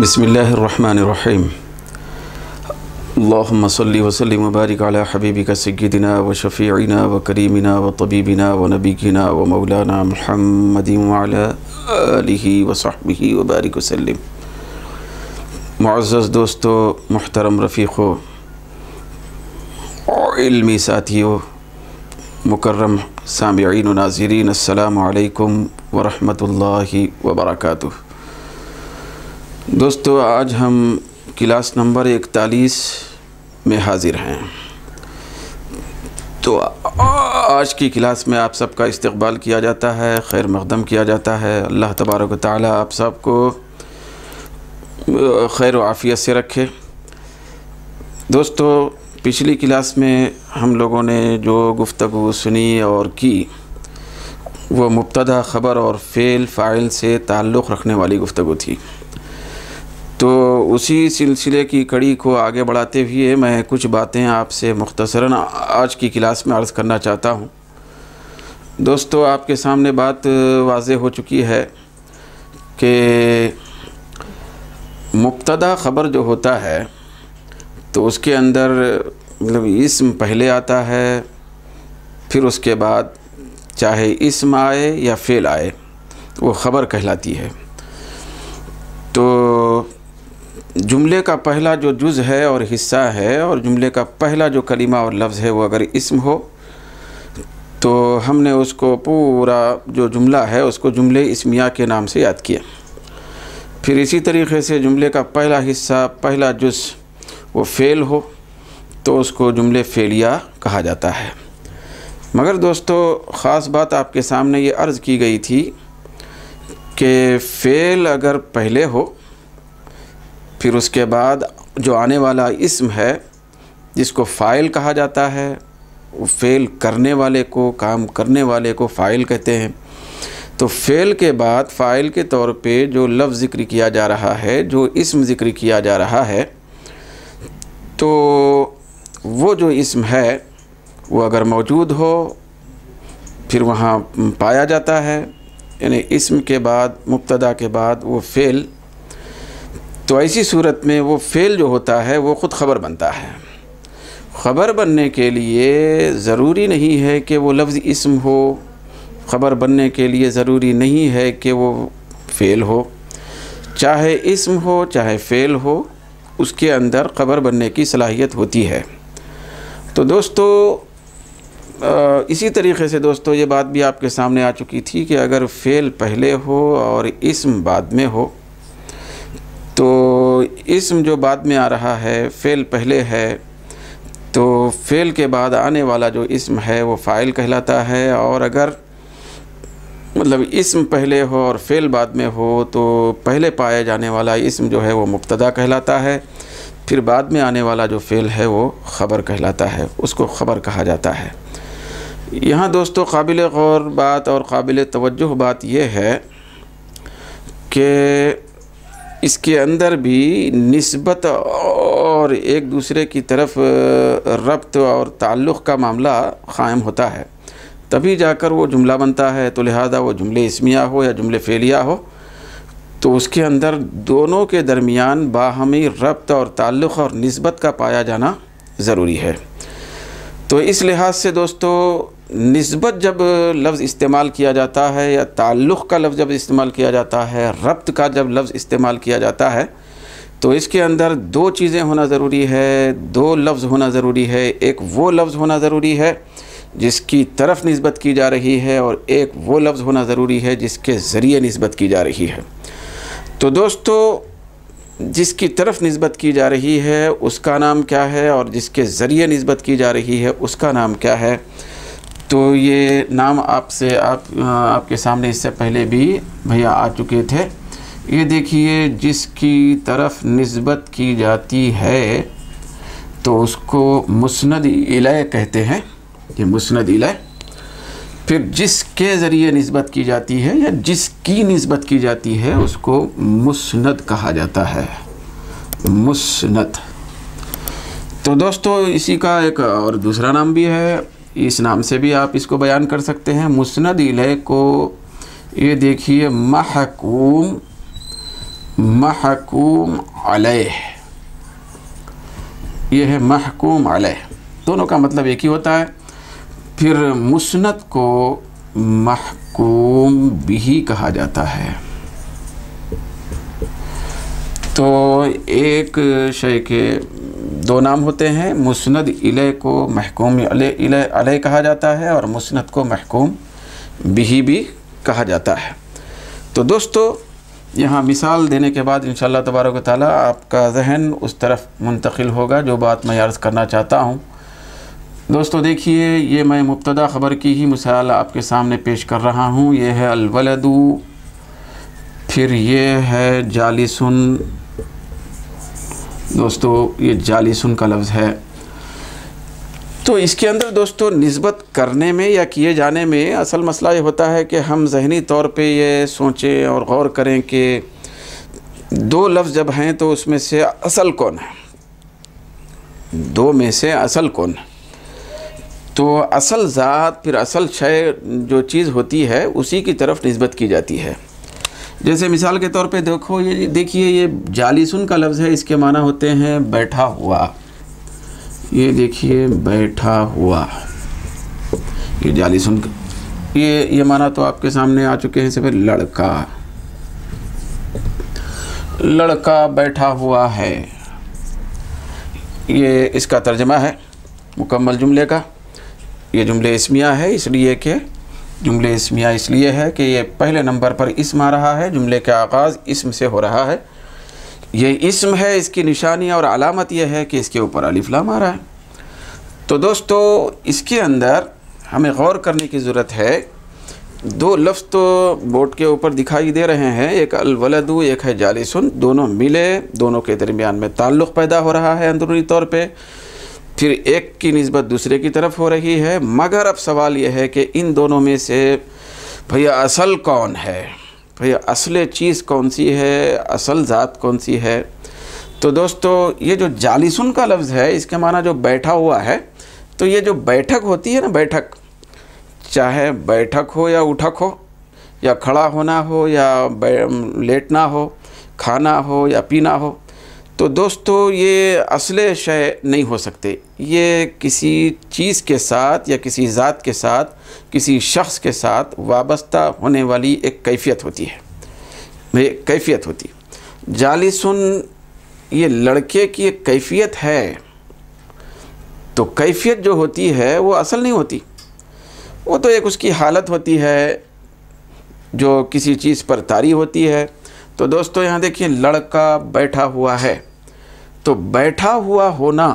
بسم الله الرحمن الرحيم اللهم صل وسلم وبارك على حبيبك سيدنا وشفيعنا وكريمنا وطبيبنا ونبينا ومولانا محمد وعلى آله وصحبه وبارك وسلم معزز دوستو محترم رفيقو علمي ساتيو مكرم سامعين و السلام عليكم ورحمة الله وبركاته दोस्तों आज हम क्लास नंबर इकतालीस में हाज़िर हैं तो आज की क्लास में आप सबका इस्तकबाल किया जाता है खैर मकदम किया जाता है अल्लाह तबारक ताली आप सबको खैर आफियत से रखे दोस्तों पिछली क्लास में हम लोगों ने जो गुफ्तु सुनी और की वो मुबतदा ख़बर और फ़ेल फ़ाइल से ताल्लुक़ रखने वाली गुफ्तु थी तो उसी सिलसिले की कड़ी को आगे बढ़ाते हुए मैं कुछ बातें आपसे मुख्तसरा आज की क्लास में अर्ज़ करना चाहता हूँ दोस्तों आपके सामने बात वाज हो चुकी है कि मुबतदा ख़बर जो होता है तो उसके अंदर मतलब इसम पहले आता है फिर उसके बाद चाहे इसम आए या फेल आए वो ख़बर कहलाती है तो जुमले का पहला जो जुज़ है और हिस्सा है और जुमले का पहला जो कलीमा और लफ्ज़ है वो अगर इसम हो तो हमने उसको पूरा जो जुमला है उसको जुमले इसमिया के नाम से याद किया फिर इसी तरीके से जुमले का पहला हिस्सा पहला जुज़ वो फ़ेल हो तो उसको जुमले फेलिया कहा जाता है मगर दोस्तों ख़ास बात आपके सामने ये अर्ज़ की गई थी कि फ़ेल अगर पहले हो फिर उसके बाद जो आने वाला इसम है जिसको फ़ाइल कहा जाता है फेल करने वाले को काम करने वाले को फ़ाइल कहते हैं तो फेल के बाद फ़ाइल के तौर पे जो लफ्ज़ ज़िक्र किया जा रहा है जो इसम ज़िक्र किया जा रहा है तो वो जो इसम है वो अगर मौजूद हो फिर वहाँ पाया जाता है यानी इसम के बाद मुबतदा के बाद वो फ़ेल तो ऐसी सूरत में वो फ़ेल जो होता है वो ख़ुद ख़बर बनता है ख़बर बनने के लिए ज़रूरी नहीं है कि वो लफ्ज़ इसम हो ख़बर बनने के लिए ज़रूरी नहीं है कि वो फ़ेल हो चाहे इसम हो चाहे फ़ेल हो उसके अंदर ख़बर बनने की सलाहियत होती है तो दोस्तों इसी तरीके से दोस्तों ये बात भी आपके सामने आ चुकी थी कि अगर फ़ेल पहले हो और इसम बाद में हो तो इसम जो बाद में आ रहा है फ़ेल पहले है तो फ़ेल के बाद आने वाला जो इसम है वो फ़ाइल कहलाता है और अगर मतलब इसम पहले हो और फ़ेल बाद में हो तो पहले पाया जाने वाला इसम जो है वो मुबतदा कहलाता है फिर बाद में आने वाला जो फ़ेल है वो ख़बर कहलाता है उसको ख़बर कहा जाता है यहाँ दोस्तों काबिल गौर बात और काबिल तवज्जो बात यह है कि इसके अंदर भी नस्बत और एक दूसरे की तरफ रब्त और ताल्लुक़ का मामला क़ायम होता है तभी जाकर वो जुमला बनता है तो लिहाजा वो जुमले इसमिया हो या जुमले फेलिया हो तो उसके अंदर दोनों के दरमियान बाहमी रब्त और ताल्लुक़ और नस्बत का पाया जाना ज़रूरी है तो इस लिहाज से दोस्तों नस्बत जब लफ्ज़ इस्तेमाल किया जाता है या ताल्लुक़ का लफ्ज़ जब इस्तेमाल किया जाता है रब्त का जब लफ्ज़ इस्तेमाल किया जाता है तो इसके अंदर दो चीज़ें होना ज़रूरी है दो लफ्ज़ होना ज़रूरी है एक वो लफ्ज़ होना ज़रूरी है जिसकी तरफ नस्बत की जा रही है और एक वो लफ्ज़ होना ज़रूरी है जिसके ज़रिए नस्बत की जा रही है तो दोस्तों जिसकी तरफ नस्बत की जा रही है उसका नाम क्या है और जिसके ज़रिए नस्बत की जा रही है उसका नाम क्या है तो ये नाम आपसे आप आपके सामने इससे पहले भी भैया आ चुके थे ये देखिए जिसकी तरफ नस्बत की जाती है तो उसको मुस्ंद इलाय कहते हैं ये मुस्ंद इलाय फिर जिसके ज़रिए नस्बत की जाती है या जिसकी नस्बत की जाती है उसको मुस्ंद कहा जाता है मुस्ंद तो दोस्तों इसी का एक और दूसरा नाम भी है इस नाम से भी आप इसको बयान कर सकते हैं मुस्ंद इलह को ये देखिए महकूम महकूम अलह यह है महकूम अलह दोनों का मतलब एक ही होता है फिर मुस्त को महकूम भी कहा जाता है तो एक शय के दो नाम होते हैं मुस्ंद इले को महकूम अले कहा जाता है और मुस्ंद को महकूम बिही भी कहा जाता है तो दोस्तों यहाँ मिसाल देने के बाद इन तबारक ताली आपका जहन उस तरफ मुंतकिल होगा जो बात मैं अर्ज़ करना चाहता हूँ दोस्तों देखिए ये मैं मुबतदा ख़बर की ही मिसाल आपके सामने पेश कर रहा हूँ ये है अलवलदू फिर ये है जालिसन दोस्तों ये सुन का लफ्ज़ है तो इसके अंदर दोस्तों नस्बत करने में या किए जाने में असल मसला ये होता है कि हम जहनी तौर पे ये सोचें और गौर करें कि दो लफ्ज़ जब हैं तो उसमें से असल कौन है दो में से असल कौन है तो असल ज़ात फिर असल शय जो चीज़ होती है उसी की तरफ नस्बत की जाती है जैसे मिसाल के तौर पे देखो ये देखिए ये जालीसुन का लफ्ज़ है इसके माना होते हैं बैठा हुआ ये देखिए बैठा हुआ ये जालीसुन ये ये माना तो आपके सामने आ चुके हैं सिर्फ लड़का लड़का बैठा हुआ है ये इसका तर्जमा है मुकम्मल जुमले का ये जुमले इसमिया है इसलिए कि जुमले इसमिया इसलिए है कि ये पहले नंबर पर इसम आ रहा है जुमले का आगाज़ इसम से हो रहा है ये इसम है इसकी निशानी और अलामत यह है कि इसके ऊपर अलिफ्लाम आ रहा है तो दोस्तों इसके अंदर हमें गौर करने की ज़रूरत है दो लफ्ज़ तो बोर्ड के ऊपर दिखाई दे रहे हैं एक अलवलदू एक है जालिसन दोनों मिले दोनों के दरमियान में ताल्लुक़ पैदा हो रहा है अंदरूनी तौर पर फिर एक की नस्बत दूसरे की तरफ हो रही है मगर अब सवाल यह है कि इन दोनों में से भैया असल कौन है भैया असल चीज़ कौन सी है असल ज़ात कौन सी है तो दोस्तों ये जो जालीसुन का लफ्ज़ है इसके माना जो बैठा हुआ है तो ये जो बैठक होती है ना बैठक चाहे बैठक हो या उठक हो या खड़ा होना हो या लेटना हो खाना हो या पीना हो तो दोस्तों ये असल शय नहीं हो सकते ये किसी चीज़ के साथ या किसी ज़ात के साथ किसी शख्स के साथ वाबस्ता होने वाली एक कैफियत होती है भाई कैफियत होती है जाली सुन ये लड़के की एक कैफियत है तो कैफियत जो होती है वो असल नहीं होती वो तो एक उसकी हालत होती है जो किसी चीज़ पर तारी होती है तो दोस्तों यहाँ देखिए लड़का बैठा हुआ है तो बैठा हुआ होना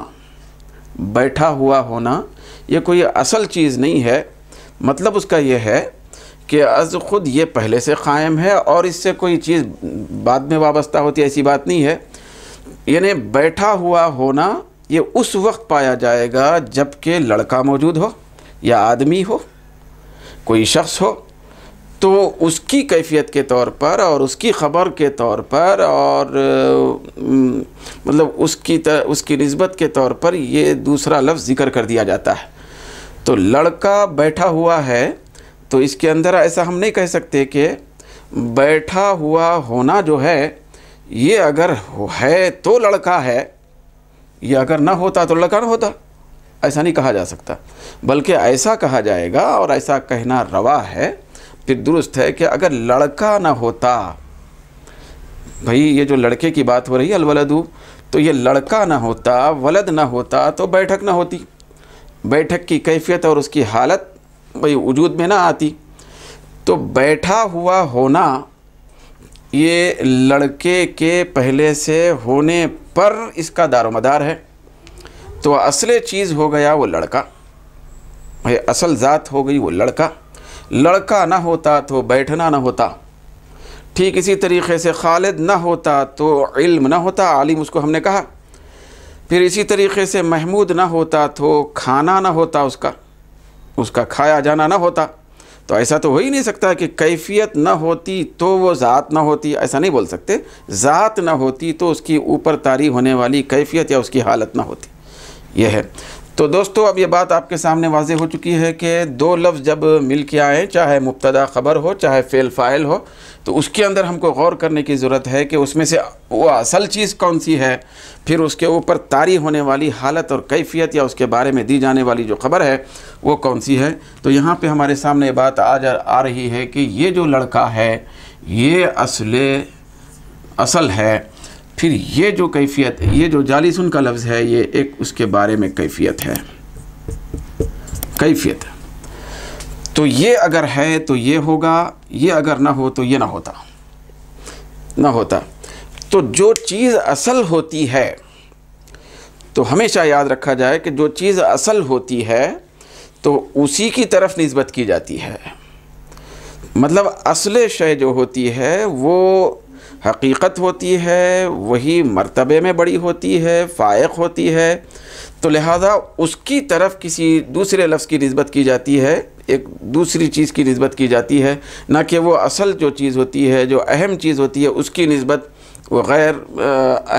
बैठा हुआ होना ये कोई असल चीज़ नहीं है मतलब उसका ये है कि अज ख़ुद ये पहले से क़ायम है और इससे कोई चीज़ बाद में वाबस्ता होती ऐसी बात नहीं है यानी बैठा हुआ होना ये उस वक्त पाया जाएगा जबकि लड़का मौजूद हो या आदमी हो कोई शख्स हो तो उसकी कैफियत के तौर पर और उसकी ख़बर के तौर पर और मतलब उसकी तर, उसकी नस्बत के तौर पर ये दूसरा लफ्ज़ ज़िक्र कर दिया जाता है तो लड़का बैठा हुआ है तो इसके अंदर ऐसा हम नहीं कह सकते कि बैठा हुआ होना जो है ये अगर है तो लड़का है ये अगर ना होता तो लड़का ना होता ऐसा नहीं कहा जा सकता बल्कि ऐसा कहा जाएगा और ऐसा कहना रवा है फिर दुरुस्त है कि अगर लड़का ना होता भाई ये जो लड़के की बात हो रही है अलवलदू तो ये लड़का ना होता वलद ना होता तो बैठक ना होती बैठक की कैफियत और उसकी हालत भाई वजूद में ना आती तो बैठा हुआ होना ये लड़के के पहले से होने पर इसका दारोमदार है तो असले चीज़ हो गया वो लड़का भाई असल ज़ात हो गई वो लड़का लड़का ना होता तो बैठना ना होता ठीक इसी तरीके से खालिद ना होता तो इल्म ना होता आलिम उसको हमने कहा फिर इसी तरीके से महमूद ना होता तो खाना ना होता उसका उसका खाया जाना ना होता तो ऐसा तो हो ही नहीं सकता कि कैफियत ना होती तो वो ज़ात ना होती ऐसा नहीं बोल सकते ज़ात ना होती तो उसकी ऊपर तारी होने वाली कैफियत या उसकी हालत ना होती यह है तो दोस्तों अब ये बात आपके सामने वाजे हो चुकी है कि दो लफ्ज़ जब मिल के आएँ चाहे मुबतदा ख़बर हो चाहे फ़ेल फ़ाइल हो तो उसके अंदर हमको गौर करने की ज़रूरत है कि उसमें से वो असल चीज़ कौन सी है फिर उसके ऊपर तारी होने वाली हालत और कैफियत या उसके बारे में दी जाने वाली जो ख़बर है वो कौन सी है तो यहाँ पर हमारे सामने ये बात आ जा आ रही है कि ये जो लड़का है ये असल असल है फिर ये जो कैफियत ये जो जालिसन का लफ्ज़ है ये एक उसके बारे में कैफियत है कैफियत तो ये अगर है तो ये होगा ये अगर ना हो तो ये ना होता ना होता तो जो चीज़ असल होती है तो हमेशा याद रखा जाए कि जो चीज़ असल होती है तो उसी की तरफ नस्बत की जाती है मतलब असल शय जो होती है वो हकीकत होती है वही मर्तबे में बड़ी होती है फ़ायक होती है तो लिहाजा उसकी तरफ किसी दूसरे लफ्ज़ की नस्बत की जाती है एक दूसरी चीज़ की नस्बत की जाती है ना कि वो असल जो चीज़ होती है जो अहम चीज़ होती है उसकी नस्बत वो गैर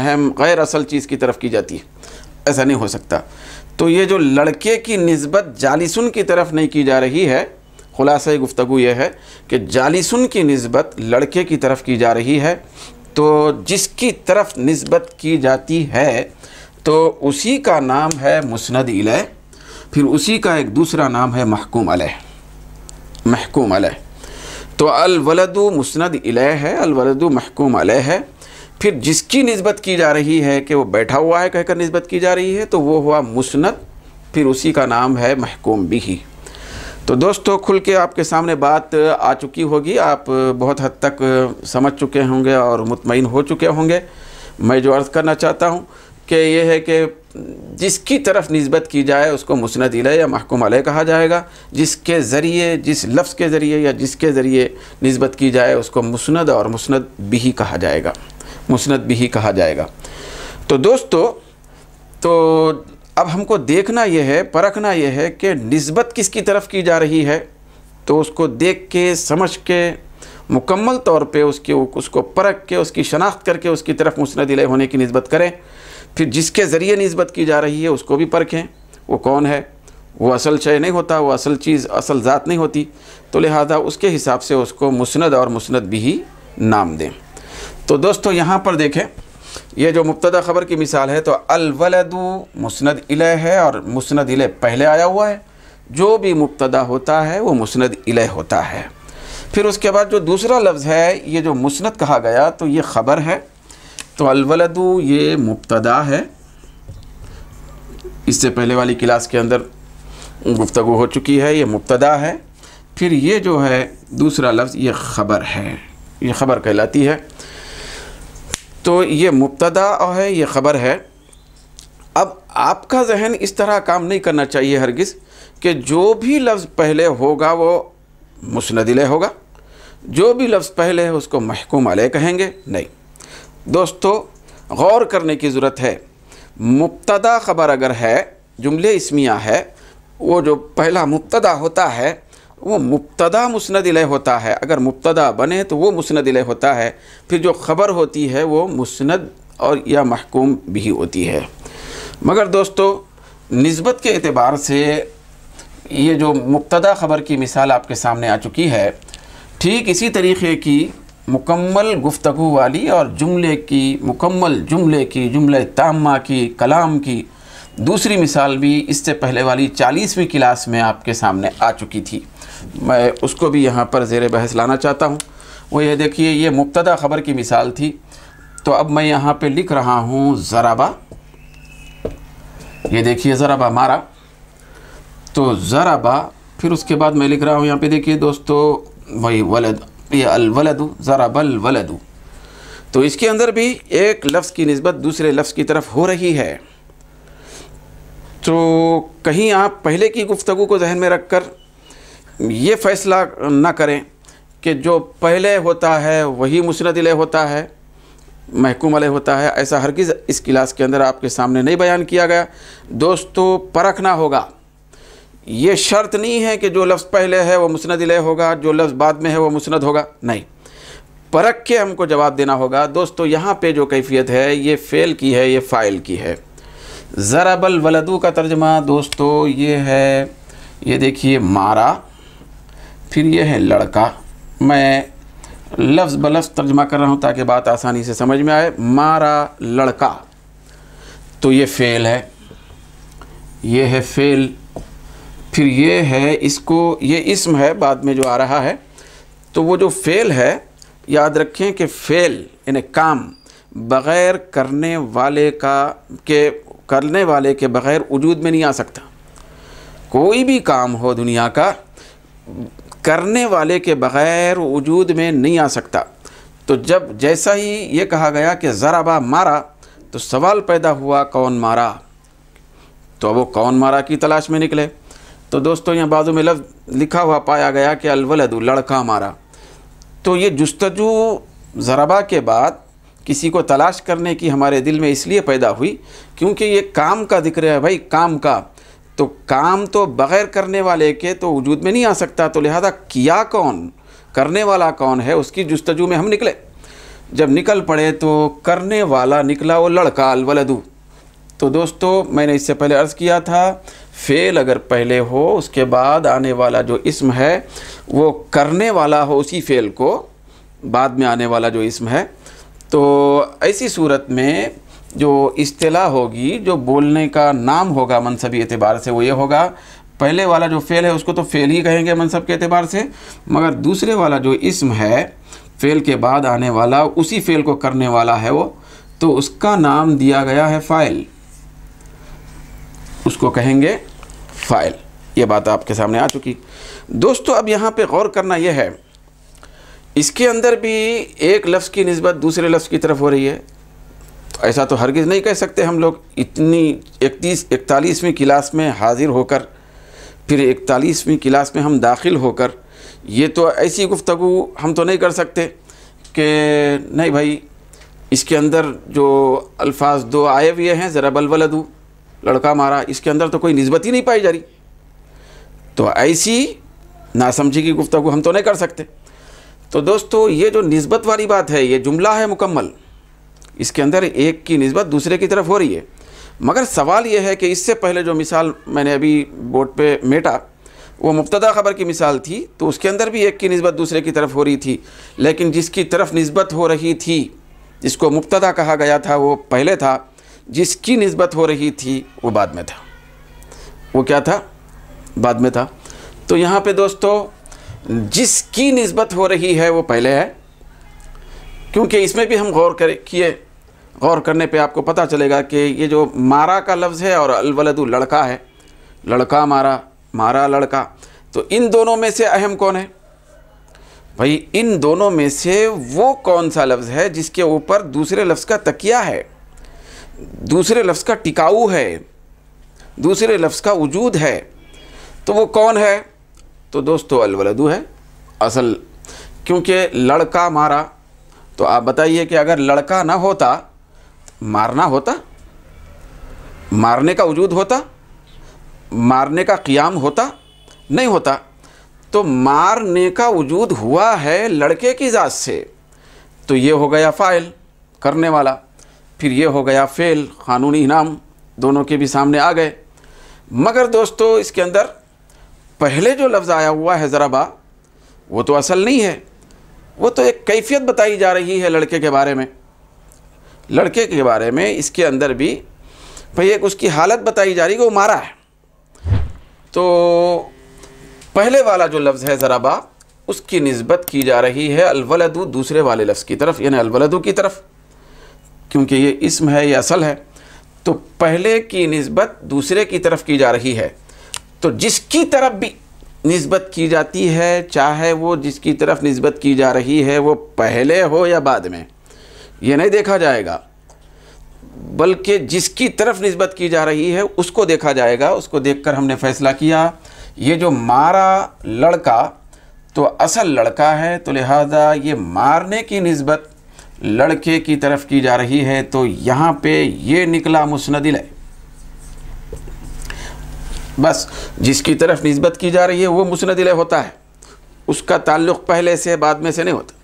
अहम गैर असल चीज़ की तरफ की जाती है ऐसा नहीं हो सकता तो ये जो लड़के की नस्बत जालिसन की तरफ नहीं की जा रही है ख़ुलासा गुफ्तु यह है कि जालीसुन की नस्बत लड़के की तरफ की जा रही है तो जिसकी तरफ नस्बत की जाती है तो उसी का नाम है मुस्ंद अलह फिर उसी का एक दूसरा नाम है महकूम अलह महकूम अलह तो अलवलदु मुस्ंद अलह है अलवलदु महकूम अलह है फिर जिसकी नस्बत की जा रही है कि वो बैठा हुआ है कहकर नस्बत की जा रही है तो वो हुआ मुस्ंद फिर उसी का नाम है महकूम भी तो दोस्तों खुल के आपके सामने बात आ चुकी होगी आप बहुत हद तक समझ चुके होंगे और मुतमिन हो चुके होंगे मैं जो अर्ज़ करना चाहता हूँ कि ये है कि जिसकी तरफ नस्बत की जाए उसको मुस्ंद अलह या महकुम अलह कहा जाएगा जिसके ज़रिए जिस लफ्ज़ के ज़रिए या जिसके ज़रिए नस्बत की जाए उसको मुस्ंद और मुस्ंद ही कहा जाएगा मुस्ंद ही कहा जाएगा तो दोस्तों तो अब हमको देखना यह है परखना यह है कि नस्बत किसकी तरफ की जा रही है तो उसको देख के समझ के मुकम्मल तौर पे उसके उसको परख के उसकी शनाख्त करके उसकी तरफ मुस्ंद होने की नस्बत करें फिर जिसके ज़रिए नस्बत की जा रही है उसको भी परखें वो कौन है वो असल शय नहीं होता वो असल चीज़ असल ज़ात नहीं होती तो लिहाजा उसके हिसाब से उसको मुस्ंद और मुस्ंद भी ही नाम दें तो दोस्तों यहाँ पर देखें ये जो मुबतदा ख़बर की मिसाल है तो अलवलदू मुस्ंद इले है और मुस्ंद इले पहले आया हुआ है जो भी मुबतदा होता है वो मुस्ंद इले होता है फिर उसके बाद जो दूसरा लफ्ज़ है ये जो मुस्ंद कहा गया तो ये ख़बर है तो अलवलदू ये मुबतदा है इससे पहले वाली क्लास के अंदर गुफ्तु हो चुकी है ये मुबतदा है फिर ये जो है दूसरा लफ्ज़ ये ख़बर है ये ख़बर कहलाती है तो ये मुबतदा है ये ख़बर है अब आपका जहन इस तरह काम नहीं करना चाहिए हरगिज़ कि जो भी लफ्ज़ पहले होगा वो मुसनदिल होगा जो भी लफ्ज़ पहले है उसको महकूम आले कहेंगे नहीं दोस्तों गौर करने की ज़रूरत है मुबतदा ख़बर अगर है जुमले इसमिया है वो जो पहला मुबतदा होता है वो मुबतदा मुस्नदिल होता है अगर मुबतदा बने तो वो मुस्नदिल होता है फिर जो ख़बर होती है वो मुस्ंद और या महकूम भी होती है मगर दोस्तों नस्बत के अतबार से ये जो मुबतदा ख़बर की मिसाल आपके सामने आ चुकी है ठीक इसी तरीके की मुकम्मल गुफ्तु वाली और जुमले की मुकम्मल जुमले की जुमले तामा की कलाम की दूसरी मिसाल भी इससे पहले वाली चालीसवीं क्लास में आपके सामने आ चुकी थी मैं उसको भी यहाँ पर ज़ेर बहस लाना चाहता हूँ वो ये देखिए ये मुबतदा ख़बर की मिसाल थी तो अब मैं यहाँ पे लिख रहा हूँ ज़राबा ये देखिए ज़राबा मारा तो ज़राबा फिर उसके बाद मैं लिख रहा हूँ यहाँ पे देखिए दोस्तों वही वलद ये जरा ज़राबल वलद तो इसके अंदर भी एक लफ्ज़ की नस्बत दूसरे लफ्ज़ की तरफ हो रही है तो कहीं आप पहले की गुफ्तु को जहन में रख कर ये फैसला न करें कि जो पहले होता है वही मुस्ंद होता है महकूम अलह होता है ऐसा हर किस इस क्लास के अंदर आपके सामने नहीं बयान किया गया दोस्तों परखना होगा ये शर्त नहीं है कि जो लफ्ज़ पहले है वो मुस्ंद होगा जो लफ्ज़ बाद में है वो मुसंद होगा नहीं परख के हमको जवाब देना होगा दोस्तों यहाँ पे जो कैफियत है ये फ़ेल की है ये फ़ाइल की है ज़रा वलदू का तर्जमा दोस्तों ये है ये देखिए मारा फिर ये है लड़का मैं लफ्ज़ ब लफ्ज़ तर्जमा कर रहा हूँ ताकि बात आसानी से समझ में आए मारा लड़का तो ये फ़ेल है ये है फ़ेल फिर ये है इसको ये इसम है बाद में जो आ रहा है तो वो जो फ़ेल है याद रखें कि फ़ेल यानी काम बग़ैर करने वाले का के करने वाले के बग़ैर वजूद में नहीं आ सकता कोई भी काम हो दुनिया का करने वाले के बग़ैर वजूद में नहीं आ सकता तो जब जैसा ही ये कहा गया कि ज़राबा मारा तो सवाल पैदा हुआ कौन मारा तो वो कौन मारा की तलाश में निकले तो दोस्तों यहाँ बाजू में लफ्ज़ लिखा हुआ पाया गया कि अलवलद लड़का मारा तो ये जस्तजु ज़राबा के बाद किसी को तलाश करने की हमारे दिल में इसलिए पैदा हुई क्योंकि ये काम का जिक्र है भाई काम का तो काम तो बग़ैर करने वाले के तो वजूद में नहीं आ सकता तो लिहाजा किया कौन करने वाला कौन है उसकी जस्तजू में हम निकले जब निकल पड़े तो करने वाला निकला वो लड़का अलवलदू तो दोस्तों मैंने इससे पहले अर्ज़ किया था फ़ेल अगर पहले हो उसके बाद आने वाला जो इसम है वो करने वाला हो उसी फ़ेल को बाद में आने वाला जो इसम है तो ऐसी सूरत में जो इस्तेला होगी जो बोलने का नाम होगा मनसबी एतबार से वो ये होगा पहले वाला जो फ़ेल है उसको तो फ़ेल ही कहेंगे मनसब के एतबार से मगर दूसरे वाला जो इसम है फ़ेल के बाद आने वाला उसी फ़ेल को करने वाला है वो तो उसका नाम दिया गया है फ़ाइल उसको कहेंगे फ़ाइल ये बात आपके सामने आ चुकी दोस्तों अब यहाँ पे गौर करना यह है इसके अंदर भी एक लफ्ज़ की नस्बत दूसरे लफ्ज़ की तरफ हो रही है ऐसा तो हरगिज़ नहीं कह सकते हम लोग इतनी इकतीस इकतालीसवीं क्लास में हाज़िर होकर फिर इकतालीसवीं क्लास में हम दाखिल होकर ये तो ऐसी गुफ्तु हम तो नहीं कर सकते कि नहीं भाई इसके अंदर जो अल्फाज दो आए हुए हैं ज़रा बलवलदू लड़का मारा इसके अंदर तो कोई नस्बत ही नहीं पाई जा रही तो ऐसी नासमझी की गुफ्तु हम तो नहीं कर सकते तो दोस्तों ये जो नस्बत वाली बात है ये जुमला है मुकम्मल इसके अंदर एक की नस्बत दूसरे की तरफ हो रही है मगर सवाल यह है कि इससे पहले जो मिसाल मैंने अभी बोर्ड पे मेटा वो मुबतदा ख़बर की मिसाल थी तो उसके अंदर भी एक की नस्बत दूसरे की तरफ हो रही थी लेकिन जिसकी तरफ नस्बत हो रही थी जिसको मुबतदा कहा गया था वो पहले था जिसकी नस्बत हो रही थी वो बाद में था वो क्या था बाद में था तो यहाँ पे दोस्तों जिसकी नस्बत हो रही है वो पहले है क्योंकि इसमें भी हम गौर करें किए गौर करने पे आपको पता चलेगा कि ये जो मारा का लफ्ज़ है और अलवलदु लड़का है लड़का मारा मारा लड़का तो इन दोनों में से अहम कौन है भाई इन दोनों में से वो कौन सा लफ्ज़ है जिसके ऊपर दूसरे लफ्ज़ का तकिया है दूसरे लफ्ज़ का टिकाऊ है दूसरे लफ्ज़ का वजूद है तो वो कौन है तो दोस्तों अलवलदु है असल क्योंकि लड़का मारा तो आप बताइए कि अगर लड़का ना होता मारना होता मारने का वजूद होता मारने का क़्याम होता नहीं होता तो मारने का वजूद हुआ है लड़के की ज़ात से तो ये हो गया फ़ाइल करने वाला फिर ये हो गया फ़ेल क़ानूनी इनाम दोनों के भी सामने आ गए मगर दोस्तों इसके अंदर पहले जो लफ्ज़ आया हुआ है ज़राबा वो तो असल नहीं है वो तो एक कैफियत बताई जा रही है लड़के के बारे में लड़के के बारे में इसके अंदर भी भाई एक उसकी हालत बताई जा रही है वो मारा है तो पहले वाला जो लफ्ज़ है ज़राबा उसकी नस्बत की जा रही है अलवलदू दूसरे वाले लफ्ज़ की तरफ यानी अलवलदू की तरफ क्योंकि ये इसम है ये असल है तो पहले की नस्बत दूसरे की तरफ की जा रही है तो जिसकी तरफ भी नस्बत की जाती है चाहे वो जिसकी तरफ नस्बत की जा रही है वो पहले हो या बाद में ये नहीं देखा जाएगा बल्कि जिसकी तरफ नस्बत की जा रही है उसको देखा जाएगा उसको देखकर हमने फ़ैसला किया ये जो मारा लड़का तो असल लड़का है तो लिहाजा ये मारने की नस्बत लड़के की तरफ की जा रही है तो यहाँ पे ये निकला मुस्दिल है बस जिसकी तरफ नस्बत की जा रही है वो मुस्ंद होता है उसका ताल्लुक़ पहले से बाद में से नहीं होता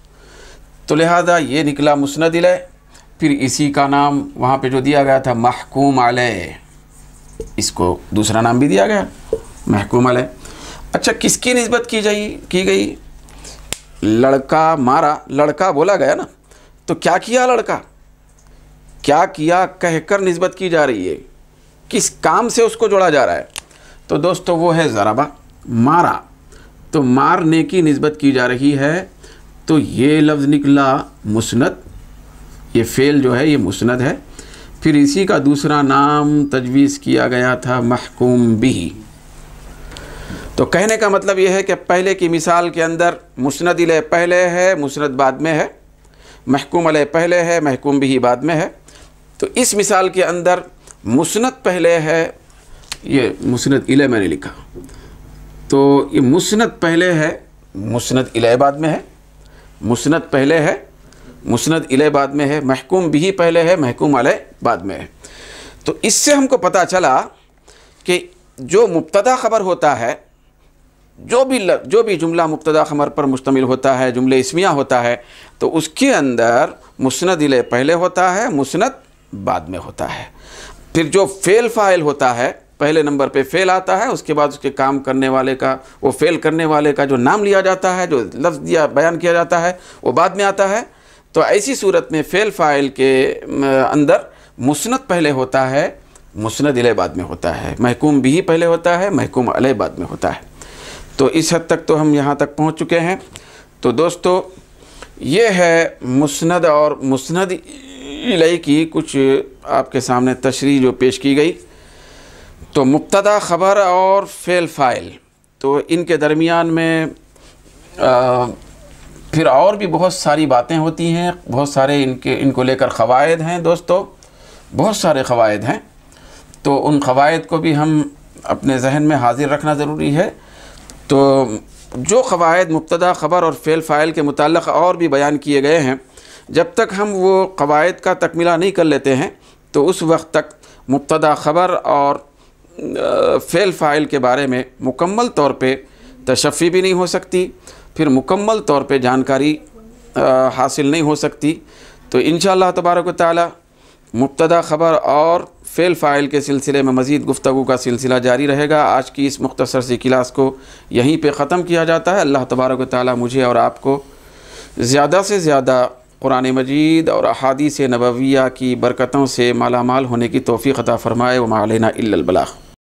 तो लिहाजा ये निकला मुस्ंद फिर इसी का नाम वहाँ पे जो दिया गया था महकूम आल इसको दूसरा नाम भी दिया गया महकूम आल अच्छा किसकी नस्बत की जाई की गई लड़का मारा लड़का बोला गया ना तो क्या किया लड़का क्या किया कहकर नस्बत की जा रही है किस काम से उसको जोड़ा जा रहा है तो दोस्तों वो है ज़राबा मारा तो मारने की नस्बत की जा रही है तो ये लफ्ज़ निकला मुसनत ये फ़ेल जो है ये मुसनत है फिर इसी का दूसरा नाम तजवीज़ किया गया था महकूम भी तो कहने का मतलब यह है कि पहले की मिसाल के अंदर अल पहले है मुसनद बाद में है महकूम पहले है महकूम भी बाद में है तो इस मिसाल के अंदर मुसनत पहले है ये मुसनद इले मैंने लिखा तो ये मुसनद पहले है मुसनद इले बाद में है मुसनद पहले है मुसनद इले बाद में है महकूम भी पहले है महकूम अल बाद में है तो इससे हमको पता चला कि जो मुबतदा ख़बर होता है जो भी लग, जो भी जुमला मुबतदा खबर पर मुश्तमिल होता है जुमले इसमिया होता है तो उसके अंदर मुसनद इले पहले होता है मुसनद बाद में होता है फिर जो फ़ेल फ़ाइल होता है पहले नंबर पे फेल आता है उसके बाद उसके काम करने वाले का वो फेल करने वाले का जो नाम लिया जाता है जो लफ्ज़ दिया बयान किया जाता है वो बाद में आता है तो ऐसी सूरत में फेल फ़ाइल के अंदर मुसनत पहले होता है मुसनद अल बाद में होता है महकूम भी पहले होता है महकूम अल बाद में होता है तो इस हद तक तो हम यहाँ तक पहुँच चुके हैं तो दोस्तों ये है मुस्ंद और मुस्ंद इलाई की कुछ आपके सामने तशरी जो पेश की गई तो मुबतदा ख़बर और फेल फ़ाइल तो इनके दरमियान में आ, फिर और भी बहुत सारी बातें होती हैं बहुत सारे इनके इनको लेकर क़वायद हैं दोस्तों बहुत सारे क़वायद हैं तो उन क़वायद को भी हम अपने जहन में हाजिर रखना ज़रूरी है तो जो क़वायद मुबतदा ख़बर और फ़ेल फ़ाइल के मुतल और भी बयान किए गए हैं जब तक हम वो कवायद का तकमीला नहीं कर लेते हैं तो उस वक्त तक मुबतदा ख़बर और फ़ेल फ़ाइल के बारे में मुकम्मल तौर पे तशफ़ी भी नहीं हो सकती फिर मुकम्मल तौर पे जानकारी हासिल नहीं हो सकती तो इन तबारक ताली मुबतदा ख़बर और फ़ेल फ़ाइल के सिलसिले में मज़ीद गुफ्तु का सिलसिला जारी रहेगा आज की इस मुख्तसर सी क्लास को यहीं पे ख़त्म किया जाता है अल्लाह तबारक ताली मुझे और आपको ज़्यादा से ज़्यादा कुरान मजीद और अहादी नबविया की बरकतों से मालामाल होने की तोफ़ी अता फ़रमाए व मालना